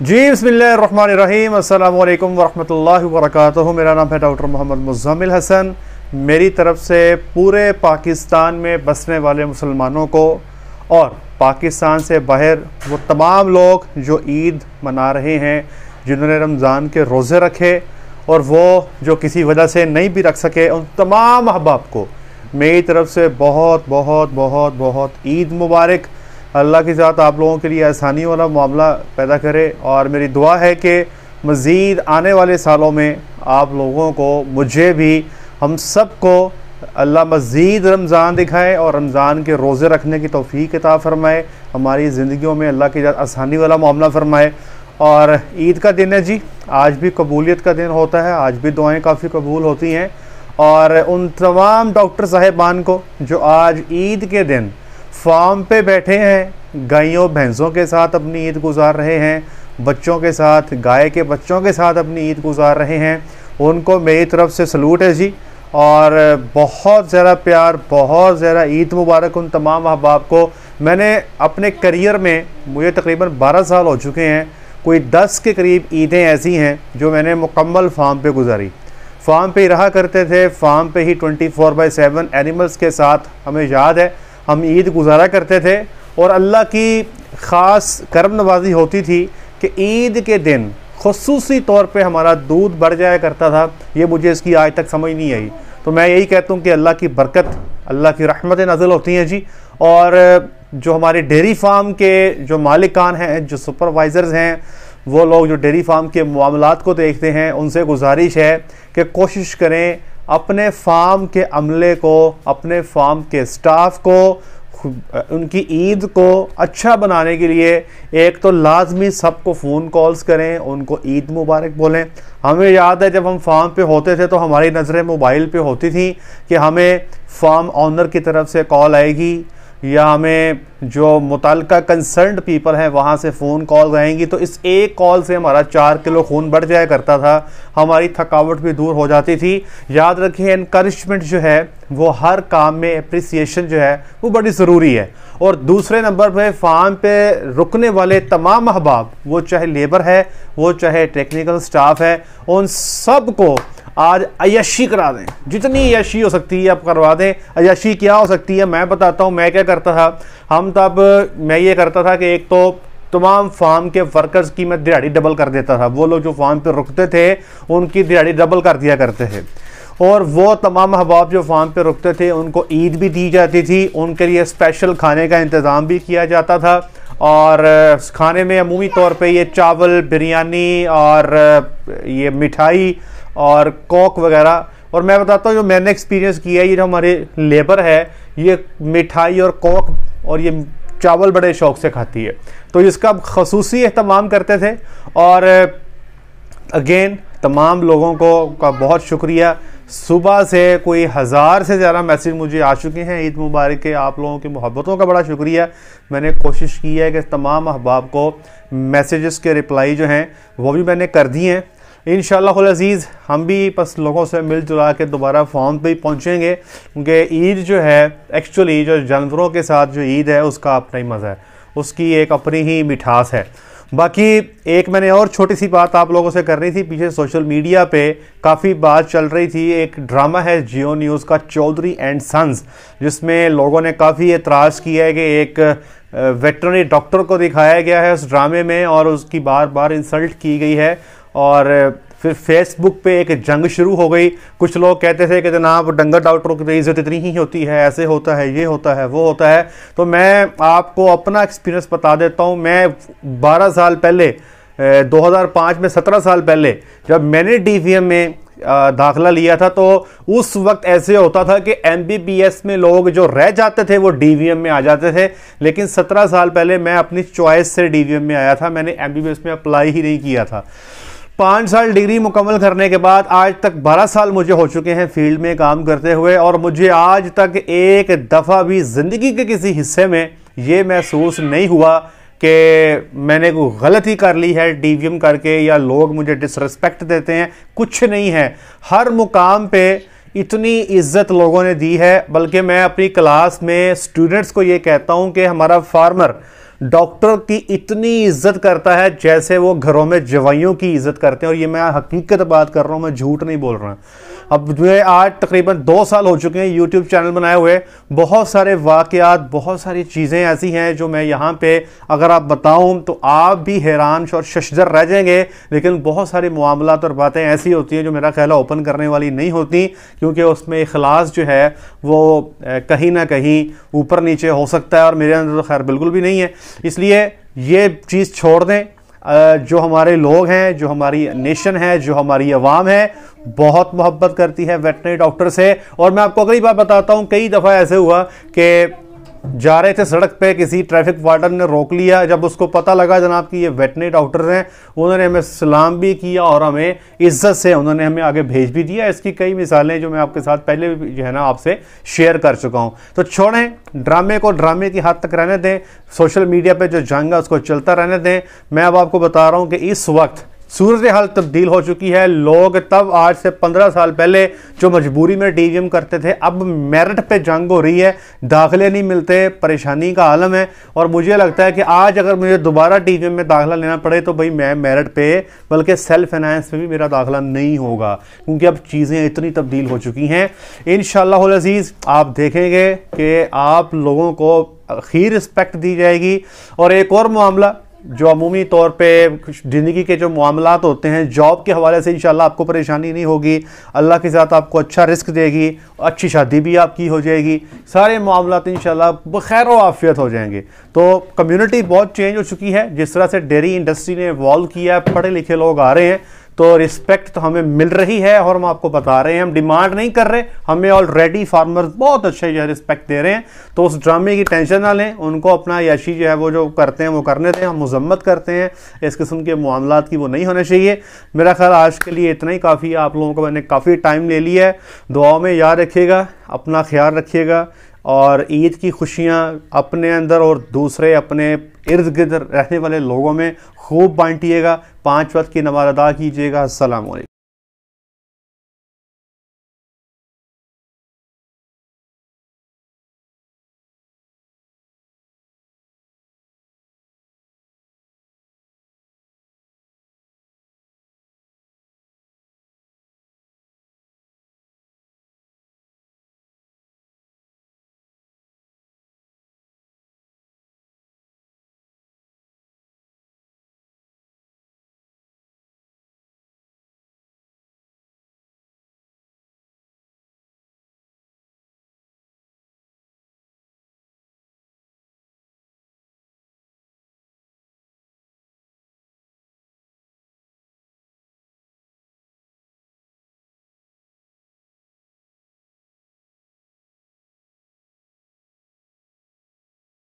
जी बसमीम अल्लाम वरहमल वरक मेरा नाम है डॉक्टर मोहम्मद मुजमिल हसन मेरी तरफ़ से पूरे पाकिस्तान में बसने वाले मुसलमानों को और पाकिस्तान से बाहर वो तमाम लोग जो ईद मना रहे हैं जिन्होंने रमज़ान के रोज़े रखे और वो जो किसी वजह से नहीं भी रख सके उन तमाम अहबाब को मेरी तरफ़ से बहुत बहुत बहुत बहुत ईद मुबारक अल्लाह की ज़ात आप लोगों के लिए आसानी वाला मामला पैदा करे और मेरी दुआ है कि मज़ीद आने वाले सालों में आप लोगों को मुझे भी हम सब को अल्लाह मज़ीद रमज़ान दिखाए और रमज़ान के रोज़े रखने की तोफ़ी किताब फरमाए हमारी ज़िंदगियों में अल्लाह की ज़्यादा आसानी वाला मामला फरमाए और ईद का दिन है जी आज भी कबूलियत का दिन होता है आज भी दुआएं काफ़ी कबूल होती हैं और उन तमाम डॉक्टर साहेबान को जो आज ईद के दिन फार्म पे बैठे हैं गायों भैंसों के साथ अपनी ईद गुजार रहे हैं बच्चों के साथ गाय के बच्चों के साथ अपनी ईद गुजार रहे हैं उनको मेरी तरफ से सलूट है जी और बहुत ज़्यादा प्यार बहुत ज़्यादा ईद मुबारक उन तमाम अहबाब को मैंने अपने करियर में मुझे तकरीबन 12 साल हो चुके हैं कोई 10 के करीब ईदें ऐसी हैं जो मैंने मुकम्मल फार्म पे गुजारी फार्म पे ही रहा करते थे फार्म पे ही 24 फोर बाई सेवन एनिमल्स के साथ हमें याद है हम ईद गुजारा करते थे और अल्लाह की ख़ास करम नवाजी होती थी कि ईद के दिन खसूस तौर पर हमारा दूध बढ़ जाया करता था ये मुझे इसकी आज तक समझ नहीं आई तो मैं यही कहता हूँ कि अल्लाह की बरकत अल्लाह की रहमत नज़ल होती हैं जी और जो हमारे डेयरी फार्म के जो मालिकान हैं जो सुपरवाइज़र्स हैं वो लोग जो डेयरी फार्म के मामला को देखते हैं उनसे गुजारिश है कि कोशिश करें अपने फार्म के अमले को अपने फार्म के स्टाफ को उनकी ईद को अच्छा बनाने के लिए एक तो लाजमी सबको फ़ोन कॉल्स करें उनको ईद मुबारक बोलें हमें याद है जब हम फार्म पे होते थे तो हमारी नज़रें मोबाइल पे होती थी कि हमें फार्म ऑनर की तरफ से कॉल आएगी या हमें जो मुतल कंसर्न पीपल हैं वहाँ से फ़ोन कॉल रहेंगी तो इस एक कॉल से हमारा चार किलो खून बढ़ जाया करता था हमारी थकावट भी दूर हो जाती थी याद रखिए इनक्रेजमेंट जो है वो हर काम में अप्रिसिएशन जो है वो बड़ी ज़रूरी है और दूसरे नंबर पे फार्म पे रुकने वाले तमाम अहबाब वो चाहे लेबर है वो चाहे टेक्निकल स्टाफ है उन सब को आज अयशी करा दें जितनी अयशी हो सकती है आप करवा दें अयशी क्या हो सकती है मैं बताता हूँ मैं क्या करता था हम तब मैं ये करता था कि एक तो तमाम फार्म के वर्कर्स की मैं दिहाड़ी डबल कर देता था वो लोग जो फार्म पर रुकते थे उनकी दिहाड़ी डबल कर दिया करते थे और वो तमाम अहबाब जो फार्म पर रुकते थे उनको ईद भी दी जाती थी उनके लिए स्पेशल खाने का इंतज़ाम भी किया जाता था और खाने में अमूमी तौर पे ये चावल बिरयानी और ये मिठाई और कॉक वगैरह और मैं बताता हूँ जो मैंने एक्सपीरियंस किया है ये जो हमारे लेबर है ये मिठाई और कॉक और ये चावल बड़े शौक से खाती है तो इसका खसूसी अहतमाम करते थे और अगेन तमाम लोगों को का बहुत शुक्रिया सुबह से कोई हज़ार से ज़्यादा मैसेज मुझे आ चुके हैं ईद मुबारक के आप लोगों की मोहब्बतों का बड़ा शुक्रिया मैंने कोशिश की है कि तमाम अहबाब को मैसेजेस के रिप्लाई जो हैं वो भी मैंने कर दिए हैं इन अज़ीज़ हम भी बस लोगों से मिल जुला के दोबारा फॉर्म पर ही पहुँचेंगे क्योंकि ईद जो है एक्चुअली जो जानवरों के साथ जो ईद है उसका अपना ही मज़ा है उसकी एक अपनी ही मिठास है बाकी एक मैंने और छोटी सी बात आप लोगों से करनी थी पीछे सोशल मीडिया पे काफ़ी बात चल रही थी एक ड्रामा है जियो न्यूज़ का चौधरी एंड सन्स जिसमें लोगों ने काफ़ी एतराज़ किया है कि एक वेटरनरी डॉक्टर को दिखाया गया है उस ड्रामे में और उसकी बार बार इंसल्ट की गई है और फिर फेसबुक पे एक जंग शुरू हो गई कुछ लोग कहते थे कि जनाब डंगर डॉक्टरों की तो इज्जत इतनी ही होती है ऐसे होता है ये होता है वो होता है तो मैं आपको अपना एक्सपीरियंस बता देता हूँ मैं 12 साल पहले 2005 में 17 साल पहले जब मैंने डी में दाखला लिया था तो उस वक्त ऐसे होता था कि एम में लोग जो रह जाते थे वो डी में आ जाते थे लेकिन 17 साल पहले मैं अपनी चॉइस से डी में आया था मैंने एम में अप्लाई ही नहीं किया था पाँच साल डिग्री मुकम्मल करने के बाद आज तक बारह साल मुझे हो चुके हैं फील्ड में काम करते हुए और मुझे आज तक एक दफ़ा भी ज़िंदगी के किसी हिस्से में ये महसूस नहीं हुआ कि मैंने कोई गलती कर ली है डीवीएम करके या लोग मुझे डिसरिस्पेक्ट देते हैं कुछ नहीं है हर मुकाम पे इतनी इज्जत लोगों ने दी है बल्कि मैं अपनी क्लास में स्टूडेंट्स को ये कहता हूँ कि हमारा फार्मर डॉक्टर की इतनी इज्जत करता है जैसे वो घरों में जवाइयों की इज्जत करते हैं और ये मैं हकीकत बात कर रहा हूँ मैं झूठ नहीं बोल रहा अब है आज तकरीबन दो साल हो चुके हैं यूट्यूब चैनल बनाए हुए बहुत सारे वाकयात बहुत सारी चीज़ें ऐसी हैं जो मैं यहाँ पे अगर आप बताऊँ तो आप भी हैरान और शशदर रह जाएंगे लेकिन बहुत सारे मामला और बातें ऐसी होती हैं जो मेरा ख्याल ओपन करने वाली नहीं होती क्योंकि उसमें अखलास जो है वो कहीं ना कहीं ऊपर नीचे हो सकता है और मेरे अंदर तो खैर बिल्कुल भी नहीं है इसलिए ये चीज़ छोड़ दें जो हमारे लोग हैं जो हमारी नेशन है जो हमारी आवाम है बहुत मोहब्बत करती है वेटनरी डॉक्टर से और मैं आपको अगली बार बताता हूँ कई दफ़ा ऐसे हुआ कि जा रहे थे सड़क पे किसी ट्रैफिक वार्डन ने रोक लिया जब उसको पता लगा जनाब कि ये वेटनरी डॉक्टर हैं उन्होंने हमें सलाम भी किया और हमें इज्जत से उन्होंने हमें आगे भेज भी दिया इसकी कई मिसालें जो मैं आपके साथ पहले भी जो है ना आपसे शेयर कर चुका हूँ तो छोड़ें ड्रामे को ड्रामे की हद तक रहने दें सोशल मीडिया पर जो जाएंगा उसको चलता रहने दें मैं अब आपको बता रहा हूँ कि इस वक्त सूरत हाल तब्दील हो चुकी है लोग तब आज से पंद्रह साल पहले जो मजबूरी में डी करते थे अब मेरिट पे जंग हो रही है दाखिले नहीं मिलते परेशानी का आलम है और मुझे लगता है कि आज अगर मुझे दोबारा डी में दाखिला लेना पड़े तो भाई मैं मेरिट पे बल्कि सेल्फ फाइनेंस में भी मेरा दाखिला नहीं होगा क्योंकि अब चीज़ें इतनी तब्दील हो चुकी हैं इन शजीज़ आप देखेंगे कि आप लोगों को खीर रिस्पेक्ट दी जाएगी और एक और मामला जो अमूमी तौर पे ज़िंदगी के जो मामला होते हैं जॉब के हवाले से इन आपको परेशानी नहीं होगी अल्लाह के साथ आपको अच्छा रिस्क देगी अच्छी शादी भी आपकी हो जाएगी सारे मामला इन बखैर आफियत हो जाएंगे तो कम्यूनिटी बहुत चेंज हो चुकी है जिस तरह से डेयरी इंडस्ट्री ने इवॉल्व किया है पढ़े लिखे लोग आ रहे हैं तो रिस्पेक्ट तो हमें मिल रही है और हम आपको बता रहे हैं हम डिमांड नहीं कर रहे हमें ऑलरेडी फार्मर्स बहुत अच्छे जो है रिस्पेक्ट दे रहे हैं तो उस ड्रामे की टेंशन ना लें उनको अपना याशी जो है वो जो करते हैं वो करने दें हम मजम्मत करते हैं इस किस्म के मामला की वो नहीं होने चाहिए मेरा ख्याल आज के लिए इतना ही काफ़ी है आप लोगों को मैंने काफ़ी टाइम ले लिया है दुआओं में याद रखिएगा अपना ख्याल रखिएगा और ईद की खुशियाँ अपने अंदर और दूसरे अपने इर्द गिर्द रहने वाले लोगों में खूब बांटिएगा पाँच वक्त की नमाज अदा कीजिएगा असल